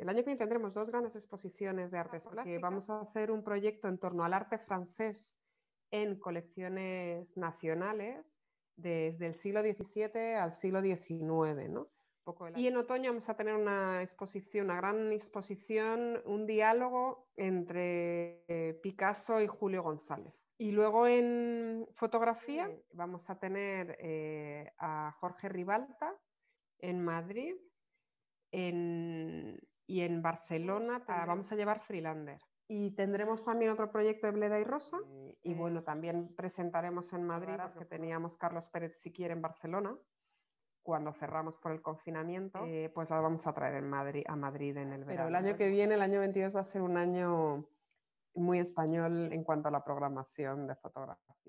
El año que viene tendremos dos grandes exposiciones de artes, porque vamos a hacer un proyecto en torno al arte francés en colecciones nacionales desde el siglo XVII al siglo XIX. y en otoño vamos a tener una exposición, una gran exposición, un diálogo entre Picasso y Julio González. Y luego en fotografía vamos a tener eh, a Jorge Ribalta en Madrid, en, y en Barcelona vamos a llevar Freelander. Y tendremos también otro proyecto de Bleda y Rosa. Y bueno, también presentaremos en Madrid las que teníamos Carlos Pérez Siquier en Barcelona, cuando cerramos por el confinamiento. Oh. Eh, pues ahora vamos a traer en Madrid, a Madrid en el verano. Pero el año que viene, el año 22, va a ser un año muy español en cuanto a la programación de fotografía.